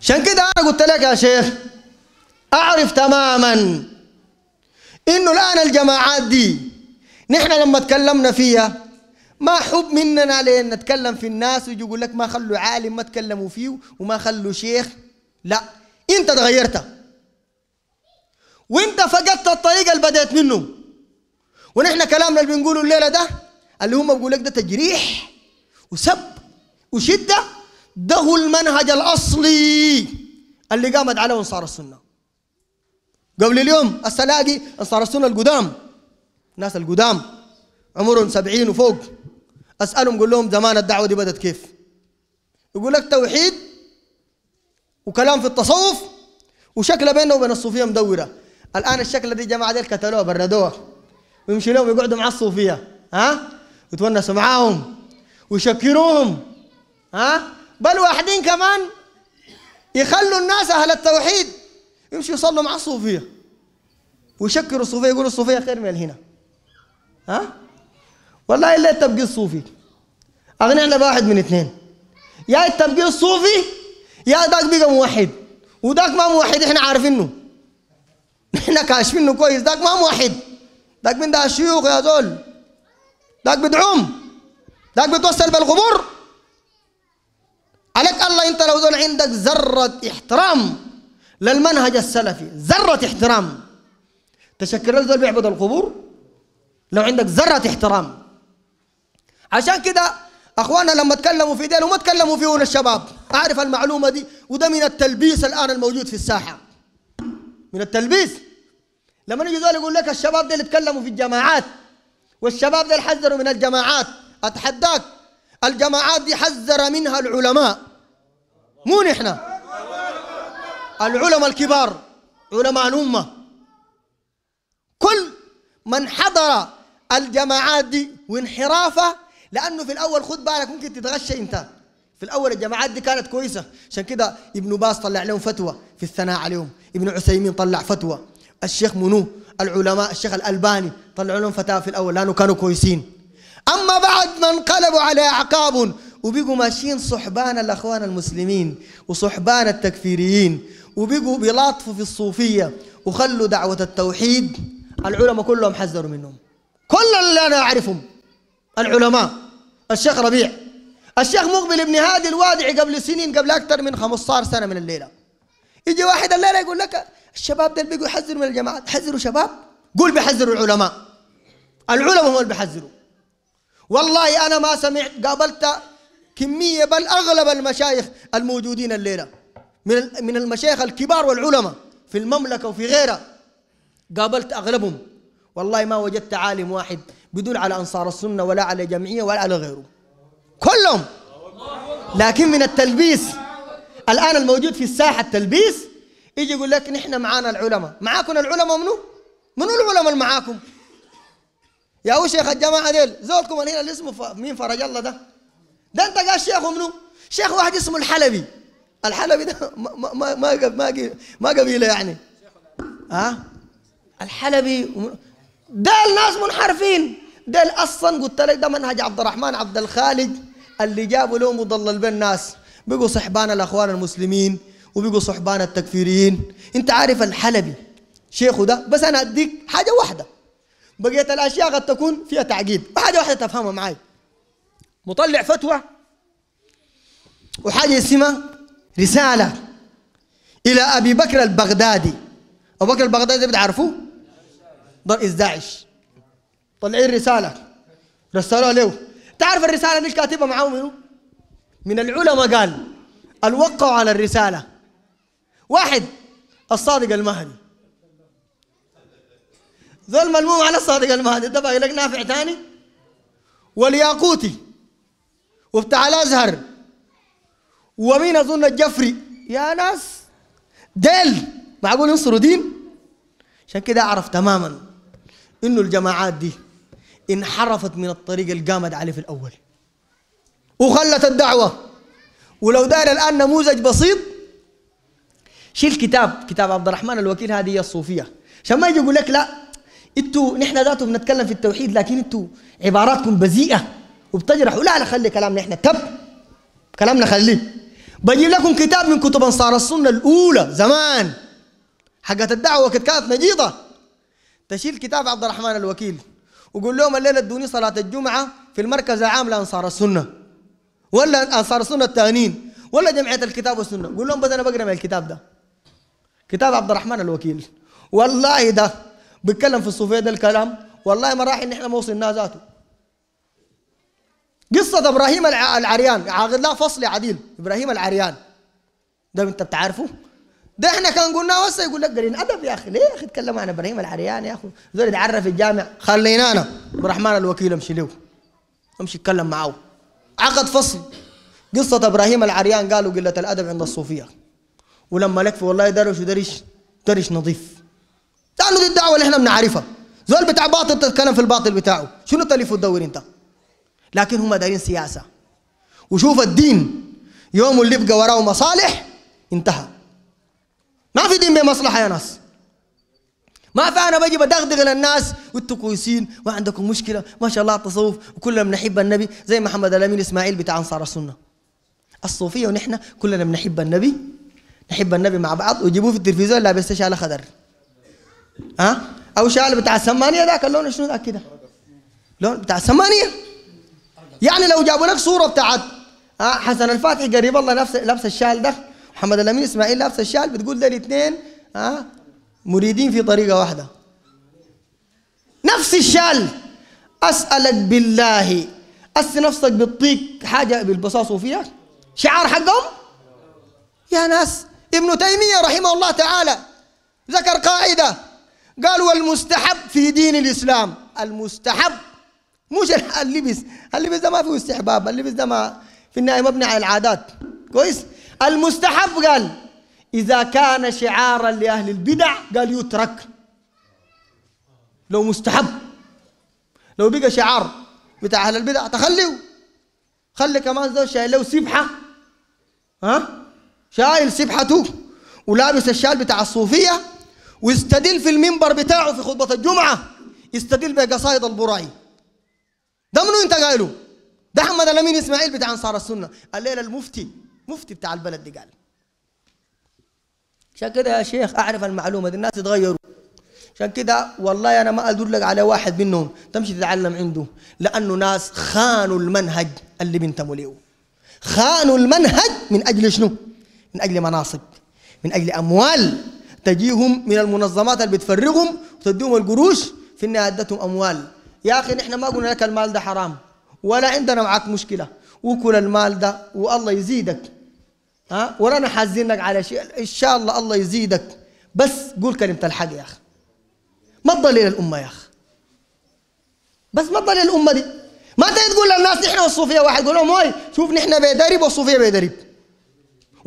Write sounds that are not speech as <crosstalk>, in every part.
عشان كده انا قلت لك يا شيخ اعرف تماما انه الان الجماعات دي نحن لما تكلمنا فيها ما حب مننا لين نتكلم في الناس ويجي يقول لك ما خلوا عالم ما تكلموا فيه وما خلوا شيخ لا انت تغيرت وانت فقدت الطريقه اللي بدات منه ونحن كلامنا اللي بنقوله الليله ده اللي هم بيقول لك ده تجريح وسب وشده ده المنهج الأصلي اللي قامت عليه أنصار السنة قبل اليوم السلاقي أنصار السنة القدام الناس القدام عمرهم سبعين وفوق أسألهم قول لهم زمان الدعوة دي بدت كيف يقول لك توحيد وكلام في التصوف وشكله بيننا وبين الصوفية مدورة الآن الشكل دي جماعة دي كتلوه بردوه ويمشي لهم يقعدوا مع الصوفية ها ويتونسوا معاهم ويشكروهم ها بل واحدين كمان يخلوا الناس أهل التوحيد يمشوا يصلوا مع الصوفية ويشكروا الصوفية يقولوا الصوفية خير من هنا ها والله إلا تبقي الصوفي اغنينا بواحد من اثنين يا تبقي الصوفي يا داك بقى موحد وداك ما موحد احنا عارفينه احنا كاشفينه كويس داك ما موحد داك من ده الشيوخ يا زول داك بدعوم داك بتوصل بالقبور عليك الله أنت لو دون عندك ذرة احترام للمنهج السلفي ذرة احترام تشكر لك دول بيعبدوا القبور لو عندك ذرة احترام عشان كده اخواننا لما تكلموا في دين وما تكلموا فيهم الشباب اعرف المعلومه دي وده من التلبيس الان الموجود في الساحه من التلبيس لما يجي دول يقول لك الشباب اللي تكلموا في الجماعات والشباب اللي حذروا من الجماعات اتحداك الجماعات دي حذر منها العلماء مو نحن العلماء الكبار علماء الأمة كل من حضر الجماعات دي وانحرافه لأنه في الأول خد بالك ممكن تتغشى أنت في الاول الجماعات دي كانت كويسه عشان كده ابن باز طلع لهم فتوى في الثناء عليهم ابن عثيمين طلع فتوى الشيخ منو العلماء الشيخ الالباني طلعوا لهم فتاوى في الاول لانه كانوا كويسين أما بعد ما انقلبوا على أعقابهم وبقوا ماشيين صحبان الأخوان المسلمين وصحبان التكفيريين وبقوا بيلاطفوا في الصوفية وخلوا دعوة التوحيد العلماء كلهم حذروا منهم كل اللي أنا أعرفهم العلماء الشيخ ربيع الشيخ مقبل ابن هادي الوادعي قبل سنين قبل أكثر من 15 سنة من الليلة يجي واحد الليلة يقول لك الشباب ده بيقوا يحذروا من الجماعات حذروا شباب قول بيحذروا العلماء العلماء هم اللي بيحذروا والله أنا ما سمعت قابلت كمية بل أغلب المشايخ الموجودين الليلة من من المشايخ الكبار والعلماء في المملكة وفي غيرها قابلت أغلبهم والله ما وجدت عالم واحد بدون على أنصار السنة ولا على جمعية ولا على غيره كلهم لكن من التلبيس الآن الموجود في الساحة التلبيس يجي يقول لك نحن معانا العلماء معاكم العلماء منو؟ منو العلماء اللي معاكم؟ يا هو شيخ الجماعه ديل زولكم هنا اللي اسمه ف... مين فرج الله ده ده انت قال شيخه منو؟ شيخ واحد اسمه الحلبي الحلبي ده <laughs> ما ما ما ما, قبيله يعني ها الحلبي ده الناس منحرفين ده اصلا قلت لك ده منهج عبد الرحمن عبد الخالد اللي جابوا لهم وضلل بين الناس بقوا صحبان الاخوان المسلمين وبقوا صحبان التكفيريين انت عارف الحلبي شيخه ده بس انا اديك حاجه واحده بقية الأشياء قد تكون فيها تعقيد حاجة واحدة تفهمها معي مطلع فتوى وحاجة اسمها رسالة إلى أبي بكر البغدادي أبو بكر البغدادي بتعرفوه رئيس داعش طلعين رسالة رسلوها له تعرف الرسالة دي الكاتبة معاهم منو؟ من العلماء قال الوقعوا على الرسالة واحد الصادق المهدي ذول ملموم على الصادق المهدي ده باقي لك نافع ثاني والياقوتي وبتاع الازهر ومين اظن الجفري يا ناس ديل معقول ينصروا دين عشان كده اعرف تماما انه الجماعات دي انحرفت من الطريق اللي قامت عليه في الاول وخلت الدعوه ولو دار الان نموذج بسيط شيل كتاب كتاب عبد الرحمن الوكيل هذه هي الصوفيه عشان ما يجي يقول لك لا انتوا نحن ذاته بنتكلم في التوحيد لكن انتوا عباراتكم بذيئه وبتجرحوا لا لا خلي كلامنا احنا تب كلامنا خليه بجيب لكم كتاب من كتب انصار السنه الاولى زمان حقت الدعوه وقت كانت نجيضه تشيل كتاب عبد الرحمن الوكيل وقول لهم الليله ادوني صلاه الجمعه في المركز العام لانصار السنه ولا انصار السنه الثانيين ولا جمعيه الكتاب والسنه قول لهم بس انا بقرا من الكتاب ده كتاب عبد الرحمن الوكيل والله ده بيتكلم في الصوفيه ده الكلام والله ما راح ان احنا ما وصلنا ذاته قصة ابراهيم العريان عاقل لا فصل عديل ابراهيم العريان ده انت بتعرفه ده احنا كان قلنا هسه يقول لك قليل ادب يا اخي ليه يا اخي تكلموا عن ابراهيم العريان يا اخي زول يتعرف الجامع خلينا انا عبد الرحمن الوكيل امشي له امشي اتكلم معاه عقد فصل قصة ابراهيم العريان قالوا قلة الادب عند الصوفية ولما لك والله درش ودرش درش نظيف تعالوا دي الدعوه اللي احنا بنعرفها زول بتاع باطل تتكلم في الباطل بتاعه شنو تلف وتدور انت لكن هم دايرين سياسه وشوف الدين يوم اللي يبقى وراه مصالح انتهى ما في دين بمصلحه يا ناس ما في انا بجي بدغدغ للناس وانتوا كويسين وعندكم عندكم مشكله ما شاء الله التصوف وكلنا بنحب النبي زي محمد الامين اسماعيل بتاع انصار السنه الصوفيه ونحن كلنا بنحب النبي نحب النبي مع بعض ويجيبوه في التلفزيون لابس شاله خدر ها أه؟ او شال بتاع السمانيه ذاك اللون شنو ذاك كده لون بتاع السمانيه يعني لو جابوا لك صوره بتاعت آه حسن الفاتح قريب الله نفس لابس الشال ده محمد الامين اسماعيل لابس الشال بتقول ده الاثنين آه مريدين في طريقه واحده نفس الشال اسالك بالله أس نفسك بتطيق حاجة بالبصاص وفيها شعار حقهم يا ناس ابن تيمية رحمه الله تعالى ذكر قاعدة قال والمستحب في دين الإسلام المستحب مش اللبس اللبس ده ما فيه استحباب اللبس ده ما في النهاية مبني على العادات كويس المستحب قال إذا كان شعارا لأهل البدع قال يترك لو مستحب لو بقى شعار بتاع أهل البدع تخليه خلي كمان زوج شايل له سبحة ها شايل سبحته ولابس الشال بتاع الصوفية واستدل في المنبر بتاعه في خطبه الجمعه استدل بقصائد البراي ده منو انت قايله ده احمد الامين اسماعيل بتاع انصار السنه الليله المفتي مفتي بتاع البلد دي قال عشان كده يا شيخ اعرف المعلومه دي الناس اتغيروا عشان كده والله انا ما ادل لك على واحد منهم تمشي تتعلم عنده لانه ناس خانوا المنهج اللي بينتموا له خانوا المنهج من اجل شنو؟ من اجل مناصب من اجل اموال تجيهم من المنظمات اللي بتفرغهم وتديهم القروش في النهايه ادتهم اموال يا اخي نحن ما قلنا لك المال ده حرام ولا عندنا معاك مشكله وكل المال ده والله يزيدك ها ورانا حازينك على شيء ان شاء الله الله يزيدك بس قول كلمه الحق يا اخي ما تضلل الامه يا اخي بس ما تضلل الامه دي ما تقول للناس نحن والصوفيه واحد يقول لهم شوف نحن بيدرب والصوفيه بيدرب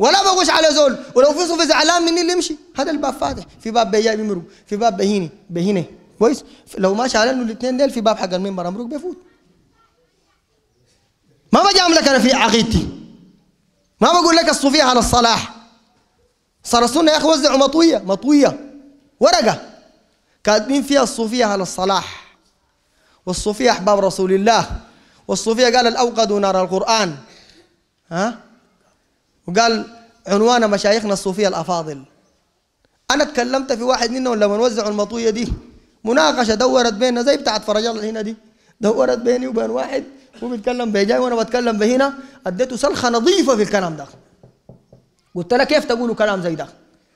ولا بغوش على زول ولو في صوفي زعلان مني اللي يمشي هذا الباب فاتح في باب بياي بيمرق في باب بهيني بهيني كويس لو ماشي على انه الاثنين ديل في باب حق المنبر امرق بيفوت ما بجي لك انا في عقيدتي ما بقول لك الصوفيه على الصلاح صار السنه يا اخي وزعوا مطويه مطويه ورقه كاتبين فيها الصوفيه على الصلاح والصوفيه احباب رسول الله والصوفيه قال الاوقد نار القران ها وقال عنوان مشايخنا الصوفية الأفاضل أنا اتكلمت في واحد منهم لما وزعوا المطوية دي مناقشة دورت بيننا زي بتاعت فرج الله هنا دي دورت بيني وبين واحد هو بيتكلم جاي وأنا بتكلم بهنا اديته سلخة نظيفة في الكلام ده قلت له كيف تقولوا كلام زي ده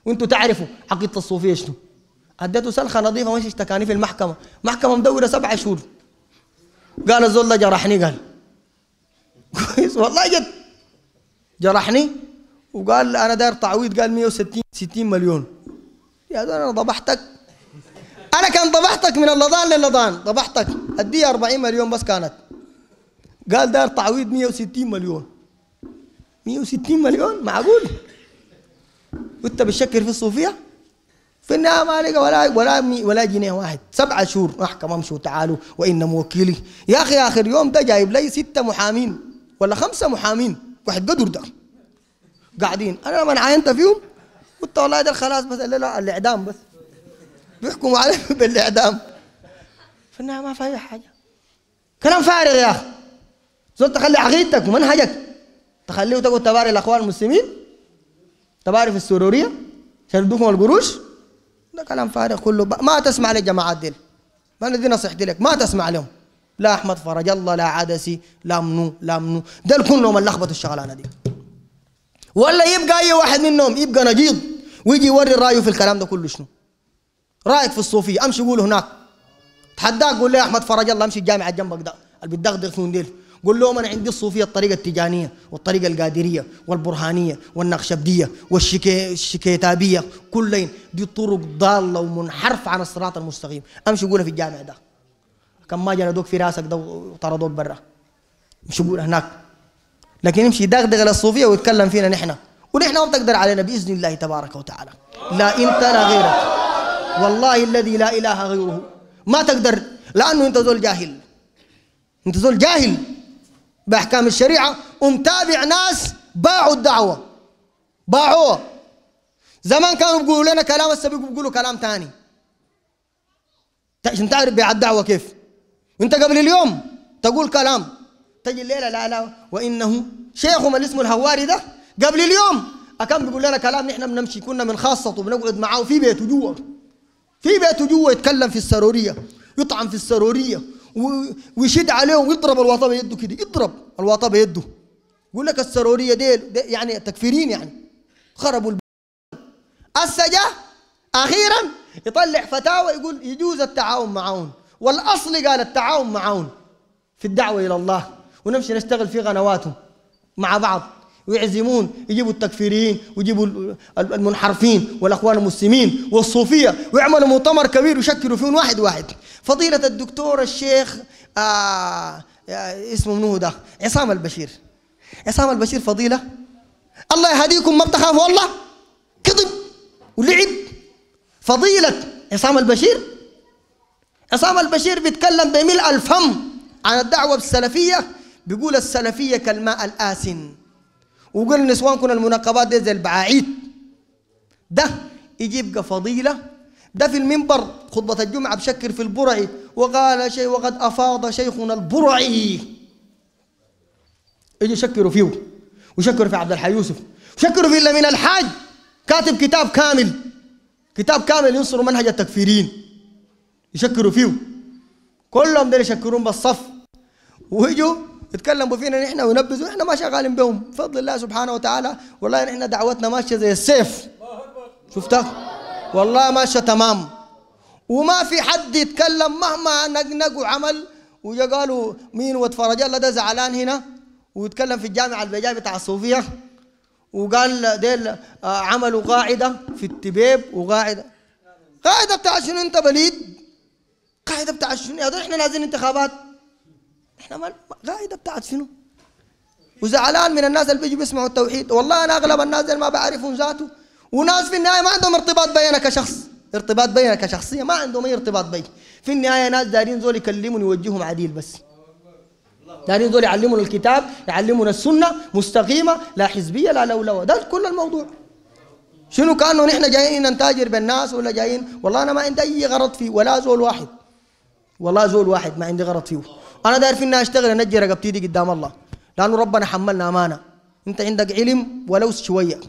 وانتوا تعرفوا عقيدة الصوفية شنو اديته سلخة نظيفة مش اشتكاني في المحكمة محكمة مدورة سبعة شهور قال الزول ده جرحني قال <laughs> كويس والله جد جرحني وقال انا داير تعويض قال 160 60 مليون يا انا ضبحتك انا كان ضبحتك من اللضان للضان ضبحتك ادي 40 مليون بس كانت قال داير تعويض 160 مليون 160 مليون معقول وانت بتشكر في الصوفيه في النهايه ما لقى ولا ولا ولا جنيه واحد سبعة شهور محكمة امشوا تعالوا وإن موكلي يا أخي آخر يوم ده جايب لي ستة محامين ولا خمسة محامين واحد قدر ده قاعدين انا لما عاينت فيهم قلت والله ده خلاص بس لا الاعدام بس بيحكموا عليه <laughs> بالاعدام فانها ما في اي حاجه كلام فارغ يا اخي زول تخلي عقيدتك ومنهجك تخليه تقول تباري الاخوان المسلمين تباري في السروريه شردوكم القروش ده كلام فارغ كله ما تسمع للجماعات دي انا دي نصيحتي لك ما تسمع لهم لا احمد فرج الله لا عدسي لا منو لا منو ده كلهم اللخبطه الشغلانه دي ولا يبقى اي واحد منهم يبقى نقيض ويجي يوري رايه في الكلام ده كله شنو رايك في الصوفيه امشي قول هناك تحداك قول لي يا احمد فرج الله امشي الجامعه جنبك ده اللي بتدغدغ فيهم ديل قول لهم انا عندي الصوفيه الطريقه التجانيه والطريقه القادريه والبرهانيه والنقشبديه والشكيتابيه كلين دي طرق ضاله ومنحرف عن الصراط المستقيم امشي قولها في الجامع ده كم ما جلدوك في راسك ده وطردوك برا مش قول هناك لكن يمشي يدغدغ للصوفيه ويتكلم فينا نحن ونحن ما بتقدر علينا باذن الله تبارك وتعالى لا انت لا غيرك والله الذي لا اله غيره ما تقدر لانه انت زول جاهل انت زول جاهل باحكام الشريعه ومتابع ناس باعوا الدعوه باعوها زمان كانوا بيقولوا لنا كلام السبيق بيقولوا كلام ثاني عشان تعرف بيع الدعوه كيف انت قبل اليوم تقول كلام تجي الليله لا لا وانه شيخهم اللي اسمه الهواري ده قبل اليوم اكان بيقول لنا كلام نحن بنمشي كنا من خاصته بنقعد معاه في بيته جوا في بيته جوا يتكلم في السروريه يطعن في السروريه ويشد عليهم ويضرب الوطا بيده كده يضرب الوطا بيده يقول لك السروريه ديل دي يعني تكفيرين يعني خربوا السجا اخيرا يطلع فتاوى يقول يجوز التعاون معهم والاصل قال التعاون معهم في الدعوه الى الله ونمشي نشتغل في قنواتهم مع بعض ويعزمون يجيبوا التكفيريين ويجيبوا المنحرفين والاخوان المسلمين والصوفيه ويعملوا مؤتمر كبير ويشكلوا فيهم واحد واحد فضيله الدكتور الشيخ آه،, آه اسمه منو ده عصام البشير عصام البشير فضيله الله يهديكم ما بتخافوا الله كذب ولعب فضيله عصام البشير عصام البشير بيتكلم بملء الفم عن الدعوه السلفيه بيقول السلفية كالماء الآسن وقال نسوانكم المنقبات دي زي البعاعيد ده يجيب فضيلة ده في المنبر خطبة الجمعة بشكر في البرعي وقال شيء وقد أفاض شيخنا البرعي يجي يشكروا فيه وشكروا في عبد الحي يوسف وشكروا في إلا من الحاج كاتب كتاب كامل كتاب كامل ينصر منهج التكفيرين يشكروا فيه كلهم دول يشكرون بالصف ويجوا يتكلموا فينا نحن وينبذوا نحن ما شغالين بهم بفضل الله سبحانه وتعالى والله نحن دعوتنا ماشيه زي السيف شفتها والله ماشيه تمام وما في حد يتكلم مهما نقنق وعمل وجا قالوا مين واتفرج الله ده زعلان هنا ويتكلم في الجامعه البيجاي بتاع الصوفيه وقال ديل آه، عملوا قاعده في التبيب وقاعده قاعده بتاع شنو انت بليد قاعده بتاع شنو احنا نازلين انتخابات احنا ما القاعدة بتاعت شنو؟ وزعلان من الناس اللي بيجوا بيسمعوا التوحيد والله انا اغلب الناس اللي ما بعرفهم ذاته وناس في النهايه ما عندهم ارتباط بينك كشخص ارتباط بينك كشخصيه ما عندهم اي ارتباط بي في النهايه ناس دارين زول يكلمون يوجههم عديل بس دارين زول يعلمون الكتاب يعلمون السنه مستقيمه لا حزبيه لا لولوه ده كل الموضوع شنو كانه نحن جايين ننتاجر بالناس ولا جايين والله انا ما عندي اي غرض فيه ولا زول واحد والله زول واحد ما عندي غرض فيه انا داير في اشتغل انجي رقبتي دي قدام الله لانه ربنا حملنا امانه انت عندك علم ولو شويه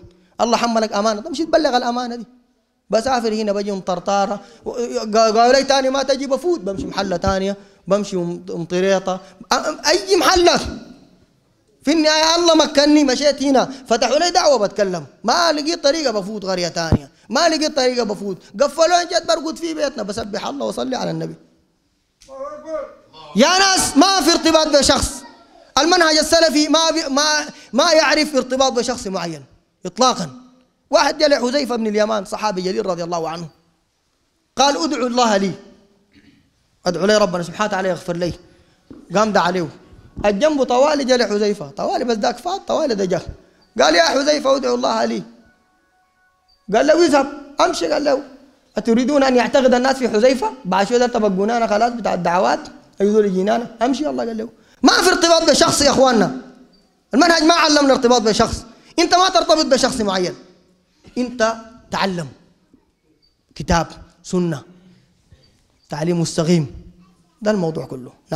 الله حملك امانه تمشي تبلغ الامانه دي بسافر هنا بجي مطرطاره قالوا لي ثاني ما تجي بفوت بمشي محله ثانيه بمشي مطريطه اي محله في النهاية الله مكني مشيت هنا فتحوا لي دعوة بتكلم ما لقيت طريقة بفوت قرية ثانية ما لقيت طريقة بفوت قفلوا جت برقد في بيتنا بسبح الله وصلي على النبي يا ناس ما في ارتباط بشخص المنهج السلفي ما بي ما ما يعرف ارتباط بشخص معين اطلاقا واحد قال حذيفه بن اليمان صحابي جليل رضي الله عنه قال ادعو الله لي ادعو لي ربنا سبحانه وتعالى يغفر لي قام دعا له الجنب طوالي جاء لحذيفه طوالي بس ذاك فات طوالي ده جاء قال يا حذيفه ادعو الله لي قال له اذهب امشي قال له أتريدون أن يعتقد الناس في حذيفة؟ بعد شوية تبقونا أنا خلاص بتاع الدعوات أي ذول أنا أمشي الله قال له ما في ارتباط بشخص يا إخواننا المنهج ما علمنا ارتباط بشخص أنت ما ترتبط بشخص معين أنت تعلم كتاب سنة تعليم مستقيم ده الموضوع كله نعم